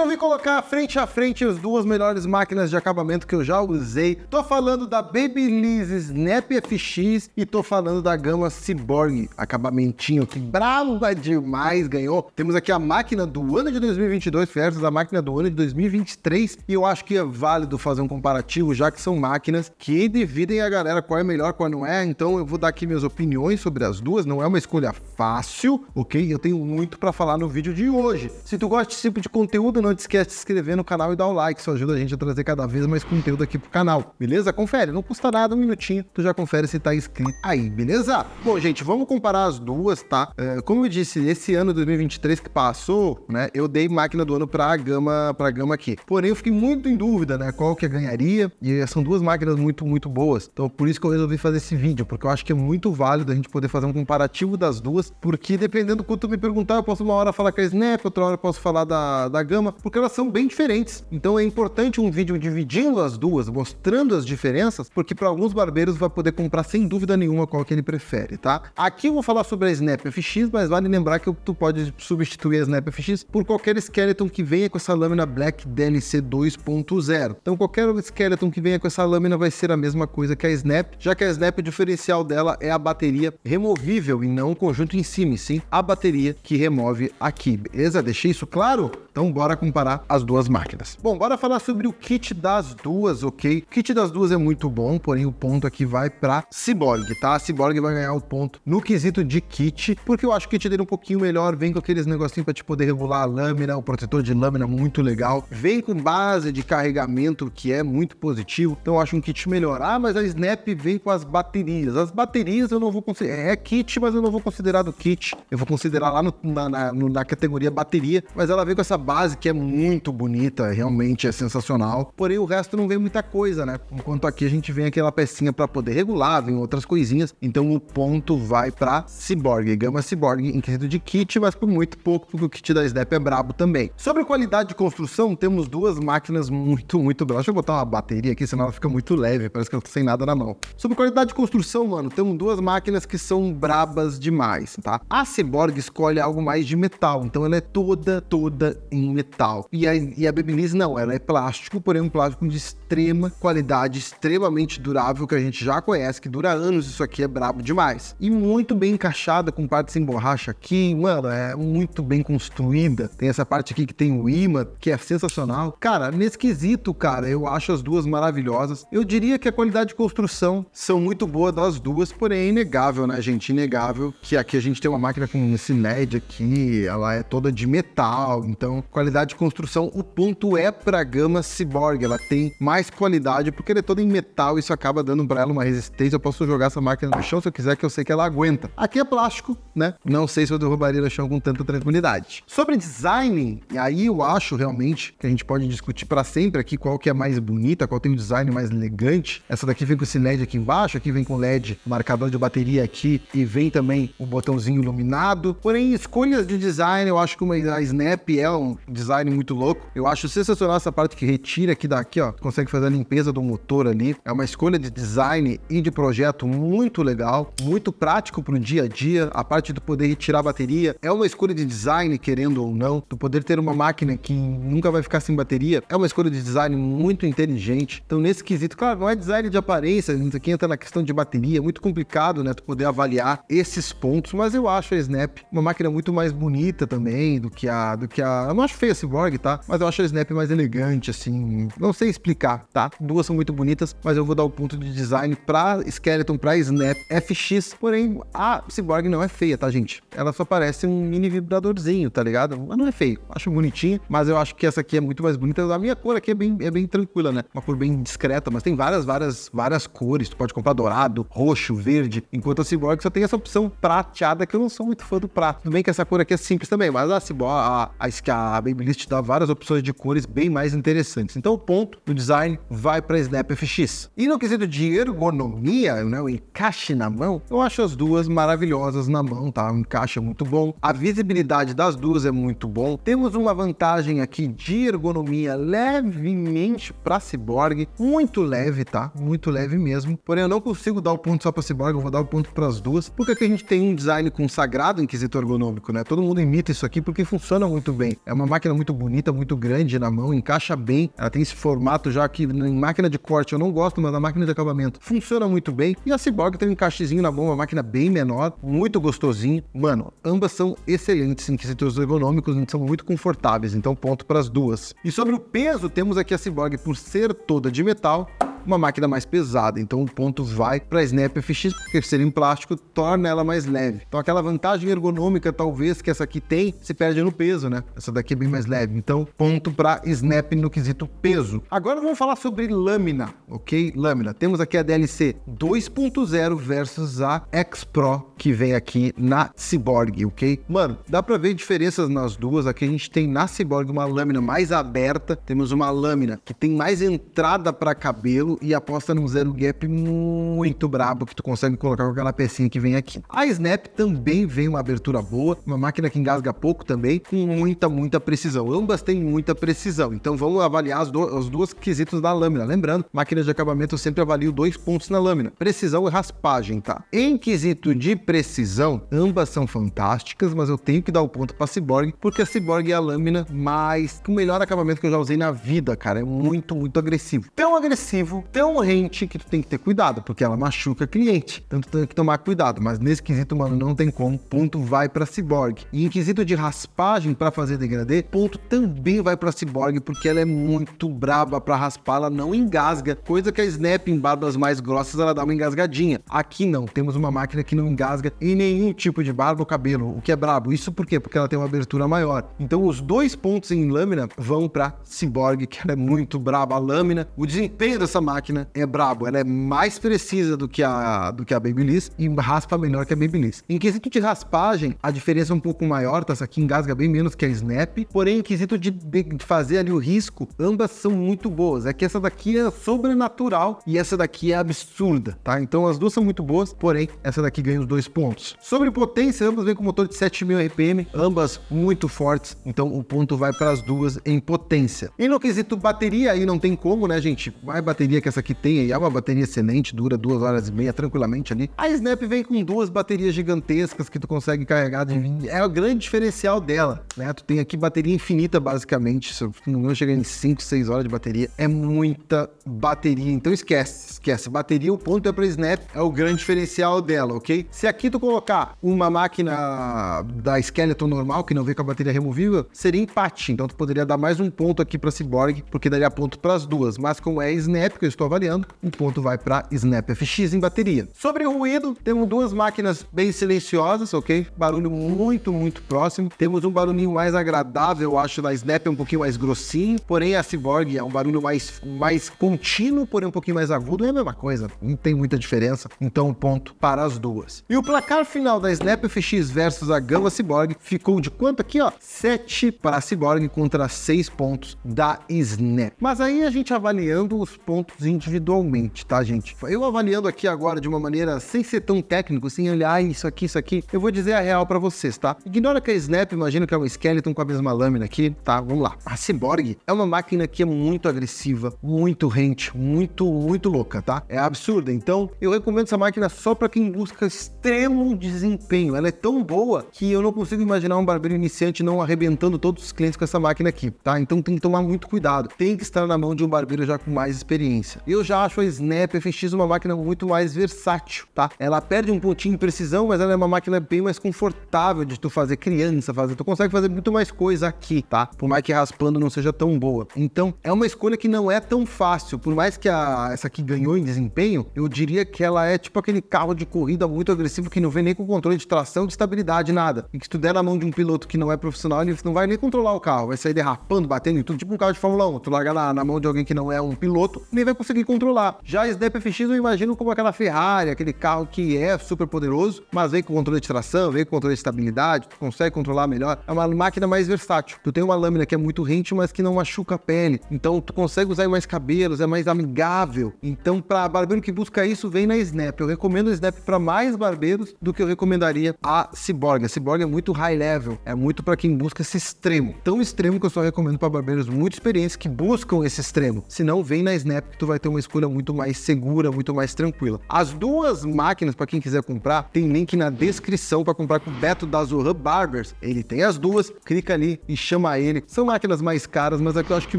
resolvi colocar frente a frente as duas melhores máquinas de acabamento que eu já usei. Tô falando da Babyliss Snap FX e tô falando da gama Cyborg. Acabamentinho que brava demais ganhou. Temos aqui a máquina do ano de 2022 versus a máquina do ano de 2023 e eu acho que é válido fazer um comparativo, já que são máquinas que dividem a galera qual é melhor, qual não é. Então eu vou dar aqui minhas opiniões sobre as duas. Não é uma escolha fácil, ok? Eu tenho muito para falar no vídeo de hoje. Se tu gosta desse tipo de conteúdo, não não esquece de se inscrever no canal e dar o like, isso ajuda a gente a trazer cada vez mais conteúdo aqui pro canal, beleza? Confere, não custa nada um minutinho, tu já confere se tá inscrito aí, beleza? Bom, gente, vamos comparar as duas, tá? É, como eu disse, esse ano 2023 que passou, né, eu dei máquina do ano pra gama, pra gama aqui. Porém, eu fiquei muito em dúvida, né, qual que eu ganharia, e são duas máquinas muito, muito boas. Então, por isso que eu resolvi fazer esse vídeo, porque eu acho que é muito válido a gente poder fazer um comparativo das duas, porque dependendo do quanto me perguntar, eu posso uma hora falar com a Snap, outra hora eu posso falar da, da gama, porque elas são bem diferentes. Então é importante um vídeo dividindo as duas, mostrando as diferenças, porque para alguns barbeiros vai poder comprar sem dúvida nenhuma qual que ele prefere, tá? Aqui eu vou falar sobre a Snap FX, mas vale lembrar que tu pode substituir a Snap FX por qualquer Skeleton que venha com essa lâmina Black DLC 2.0. Então qualquer Skeleton que venha com essa lâmina vai ser a mesma coisa que a Snap, já que a Snap o diferencial dela é a bateria removível e não o conjunto em cima, sim a bateria que remove aqui, beleza? Deixei isso claro? Então bora comparar as duas máquinas. Bom, bora falar sobre o kit das duas, ok? O kit das duas é muito bom, porém o ponto aqui vai para Cyborg, tá? A Cyborg vai ganhar o ponto no quesito de kit, porque eu acho o kit dele é um pouquinho melhor, vem com aqueles negocinho para te poder regular a lâmina, o protetor de lâmina muito legal, vem com base de carregamento que é muito positivo, então eu acho um kit melhor. Ah, mas a Snap vem com as baterias. As baterias eu não vou considerar, é kit, mas eu não vou considerar do kit, eu vou considerar lá no, na, na, na categoria bateria, mas ela vem com essa base que é é muito bonita, realmente é sensacional. Porém, o resto não vem muita coisa, né? Enquanto aqui a gente vem aquela pecinha para poder regular, vem outras coisinhas. Então o ponto vai para Cyborg, Gama Cyborg, em quesito de kit, mas por muito pouco, porque o kit da Snap é brabo também. Sobre qualidade de construção, temos duas máquinas muito, muito bravas. Deixa eu botar uma bateria aqui, senão ela fica muito leve, parece que eu tô sem nada na mão. Sobre qualidade de construção, mano, temos duas máquinas que são brabas demais, tá? A Cyborg escolhe algo mais de metal, então ela é toda, toda em metal metal. E a, e a Babyliss não, ela é plástico, porém um plástico de extrema qualidade, extremamente durável, que a gente já conhece, que dura anos, isso aqui é brabo demais. E muito bem encaixada, com parte sem borracha aqui, mano, é muito bem construída. Tem essa parte aqui que tem o imã, que é sensacional. Cara, nesse quesito, cara, eu acho as duas maravilhosas. Eu diria que a qualidade de construção são muito boa das duas, porém é inegável, né, gente? Inegável que aqui a gente tem uma máquina com esse LED aqui, ela é toda de metal, então qualidade de construção, o ponto é para a gama Cyborg. Ela tem mais qualidade porque ela é toda em metal, isso acaba dando para ela uma resistência. Eu posso jogar essa máquina no chão se eu quiser, que eu sei que ela aguenta. Aqui é plástico, né? Não sei se eu derrubaria no chão com tanta tranquilidade. Sobre design, aí eu acho realmente que a gente pode discutir para sempre aqui qual que é mais bonita, qual tem o um design mais elegante. Essa daqui vem com esse LED aqui embaixo, aqui vem com LED marcador de bateria aqui e vem também o um botãozinho iluminado. Porém, escolhas de design, eu acho que uma a Snap é um design design muito louco. Eu acho sensacional essa parte que retira aqui daqui, ó. Consegue fazer a limpeza do motor ali. É uma escolha de design e de projeto muito legal, muito prático para o dia a dia. A parte do poder retirar a bateria é uma escolha de design, querendo ou não. Do poder ter uma máquina que nunca vai ficar sem bateria é uma escolha de design muito inteligente. Então, nesse quesito, claro, não é design de aparência, isso aqui entra na questão de bateria. É muito complicado, né? Tu poder avaliar esses pontos, mas eu acho a Snap uma máquina muito mais bonita também do que a. Do que a eu não acho feia esse Cyborg, tá? Mas eu acho a Snap mais elegante, assim. Não sei explicar, tá? Duas são muito bonitas, mas eu vou dar o ponto de design pra Skeleton, pra Snap FX. Porém, a Cyborg não é feia, tá, gente? Ela só parece um mini vibradorzinho, tá ligado? Mas não é feio. Acho bonitinha, mas eu acho que essa aqui é muito mais bonita. A minha cor aqui é bem, é bem tranquila, né? Uma cor bem discreta, mas tem várias, várias, várias cores. Tu pode comprar dourado, roxo, verde. Enquanto a Cyborg só tem essa opção prateada, que eu não sou muito fã do prato. Tudo bem que essa cor aqui é simples também, mas a Cyborg, a, a, a Babyliss te dá várias opções de cores bem mais interessantes. Então o ponto do design vai para a Snap FX. E no quesito de ergonomia, né, o encaixe na mão, eu acho as duas maravilhosas na mão, tá? O encaixe é muito bom, a visibilidade das duas é muito bom. Temos uma vantagem aqui de ergonomia levemente para Cyborg, muito leve, tá? Muito leve mesmo. Porém, eu não consigo dar o ponto só para Cyborg, eu vou dar o ponto para as duas, porque aqui a gente tem um design consagrado em quesito ergonômico, né? Todo mundo imita isso aqui porque funciona muito bem. É uma máquina muito muito bonita, muito grande na mão, encaixa bem. Ela tem esse formato já que em máquina de corte eu não gosto, mas na máquina de acabamento funciona muito bem. E a Cyborg tem um encaixezinho na mão, uma máquina bem menor, muito gostosinho. Mano, ambas são excelentes em quesitos ergonômicos, são muito confortáveis, então ponto para as duas. E sobre o peso, temos aqui a Cyborg por ser toda de metal, uma máquina mais pesada. Então o ponto vai para a Snap FX, porque ser em plástico torna ela mais leve. Então aquela vantagem ergonômica, talvez, que essa aqui tem, se perde no peso, né? Essa daqui é bem mais leve. Então, ponto para Snap no quesito peso. Agora vamos falar sobre lâmina, ok? Lâmina. Temos aqui a DLC 2.0 versus a X-Pro, que vem aqui na Cyborg, ok? Mano, dá para ver diferenças nas duas. Aqui a gente tem na Cyborg uma lâmina mais aberta, temos uma lâmina que tem mais entrada para cabelo, e aposta num zero gap muito brabo que tu consegue colocar com aquela pecinha que vem aqui. A Snap também vem uma abertura boa, uma máquina que engasga pouco também, com muita, muita precisão. Ambas têm muita precisão, então vamos avaliar as, do, os dois quesitos da lâmina. Lembrando, máquinas de acabamento eu sempre avalio dois pontos na lâmina, precisão e raspagem, tá? Em quesito de precisão, ambas são fantásticas, mas eu tenho que dar o um ponto pra Cyborg, porque a Cyborg é a lâmina mais, com o melhor acabamento que eu já usei na vida, cara. É muito, muito agressivo. Tão agressivo tão, rente que tu tem que ter cuidado, porque ela machuca cliente. Então tu tem que tomar cuidado. Mas nesse quesito, mano, não tem como. Ponto vai para Cyborg. E em quesito de raspagem para fazer degradê, ponto também vai para Cyborg, porque ela é muito braba para raspar, ela não engasga. Coisa que a Snap em barbas mais grossas, ela dá uma engasgadinha. Aqui não, temos uma máquina que não engasga em nenhum tipo de barba ou cabelo, o que é brabo. Isso por quê? Porque ela tem uma abertura maior. Então os dois pontos em lâmina vão para Cyborg, que ela é muito braba a lâmina. O desempenho dessa máquina máquina é brabo, ela é mais precisa do que a, do que a Babyliss e raspa melhor que a Babyliss. Em quesito de raspagem, a diferença é um pouco maior, tá? Essa aqui engasga bem menos que a Snap, porém em quesito de, de fazer ali o risco, ambas são muito boas. É que essa daqui é sobrenatural e essa daqui é absurda, tá? Então as duas são muito boas, porém essa daqui ganha os dois pontos. Sobre potência, ambas vêm com motor de 7000 RPM, ambas muito fortes, então o ponto vai para as duas em potência. E no quesito bateria, aí não tem como, né, gente? Vai bateria bateria que essa aqui tem aí é uma bateria excelente, dura duas horas e meia tranquilamente ali. A Snap vem com duas baterias gigantescas que tu consegue carregar de... É o grande diferencial dela, né? Tu tem aqui bateria infinita, basicamente. Se não chega em 5, 6 horas de bateria, é muita bateria. Então esquece, esquece. Bateria, o ponto é pra Snap, é o grande diferencial dela, ok? Se aqui tu colocar uma máquina da Skeleton normal, que não vem com a bateria removível, seria empate. Então tu poderia dar mais um ponto aqui pra Cyborg, porque daria ponto pras duas. Mas como é Snap, que estou avaliando, o ponto vai para Snap FX em bateria. Sobre ruído, temos duas máquinas bem silenciosas, ok? Barulho muito, muito próximo. Temos um barulhinho mais agradável, eu acho, da Snap, um pouquinho mais grossinho. Porém, a Cyborg é um barulho mais, mais contínuo, porém um pouquinho mais agudo. É a mesma coisa, não tem muita diferença. Então, um ponto para as duas. E o placar final da Snap FX versus a Gama Cyborg ficou de quanto aqui, ó? 7 para a Cyborg contra 6 pontos da Snap. Mas aí a gente avaliando os pontos projetos individualmente, tá, gente? Eu avaliando aqui agora de uma maneira sem ser tão técnico, sem olhar isso aqui, isso aqui, eu vou dizer a real para vocês, tá? Ignora que a Snap, imagina que é um skeleton com a mesma lâmina aqui, tá? Vamos lá. A Cyborg é uma máquina que é muito agressiva, muito rente, muito, muito louca, tá? É absurda. Então, eu recomendo essa máquina só para quem busca extremo desempenho. Ela é tão boa que eu não consigo imaginar um barbeiro iniciante não arrebentando todos os clientes com essa máquina aqui, tá? Então tem que tomar muito cuidado. Tem que estar na mão de um barbeiro já com mais experiência potência. Eu já acho a Snap FX uma máquina muito mais versátil, tá? Ela perde um pontinho em precisão, mas ela é uma máquina bem mais confortável de tu fazer criança, fazer. Tu consegue fazer muito mais coisa aqui, tá? Por mais que raspando não seja tão boa. Então, é uma escolha que não é tão fácil. Por mais que a, essa aqui ganhou em desempenho, eu diria que ela é tipo aquele carro de corrida muito agressivo que não vem nem com controle de tração, de estabilidade, nada. E que se tu der na mão de um piloto que não é profissional, ele não vai nem controlar o carro. Vai sair derrapando, batendo e tudo, tipo um carro de Fórmula 1. Tu larga na, na mão de alguém que não é um piloto, nem vai conseguir controlar. Já a Snap FX eu imagino como aquela Ferrari, aquele carro que é super poderoso, mas vem com controle de tração, vem com controle de estabilidade, tu consegue controlar melhor. É uma máquina mais versátil. Tu tem uma lâmina que é muito rente, mas que não machuca a pele. Então tu consegue usar mais cabelos, é mais amigável. Então para barbeiro que busca isso, vem na Snap. Eu recomendo a Snap para mais barbeiros do que eu recomendaria a Cyborg. A Cyborg é muito high level, é muito para quem busca esse extremo. Tão extremo que eu só recomendo para barbeiros muito experientes que buscam esse extremo. Se não, vem na Snap que tu vai ter uma escolha muito mais segura, muito mais tranquila. As duas máquinas, para quem quiser comprar, tem link na descrição para comprar com o Beto da Zohan Barbers. Ele tem as duas, clica ali e chama ele. São máquinas mais caras, mas aqui é eu acho que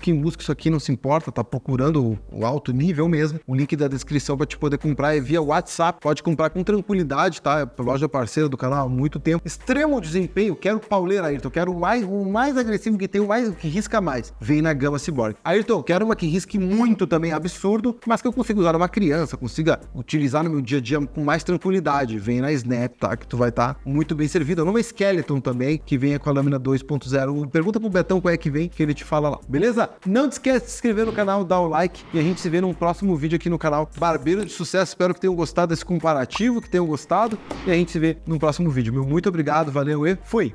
quem busca isso aqui não se importa, tá procurando o alto nível mesmo. O link da descrição para te poder comprar é via WhatsApp. Pode comprar com tranquilidade, tá? É loja parceira do canal há muito tempo. Extremo desempenho, quero pauleira, Ayrton. Quero o mais, o mais agressivo que tem, o mais que risca mais. Vem na gama Cyborg. Ayrton, quero uma que risque muito também. A absurdo, mas que eu consigo usar uma criança, consiga utilizar no meu dia a dia com mais tranquilidade. Vem na Snap, tá? Que tu vai estar tá muito bem servido. Numa Skeleton também, que venha com a lâmina 2.0. Pergunta pro Betão qual é que vem, que ele te fala lá, beleza? Não te esquece de se inscrever no canal, dar o like e a gente se vê num próximo vídeo aqui no canal Barbeiro de Sucesso. Espero que tenham gostado desse comparativo, que tenham gostado e a gente se vê no próximo vídeo. Meu muito obrigado, valeu e fui!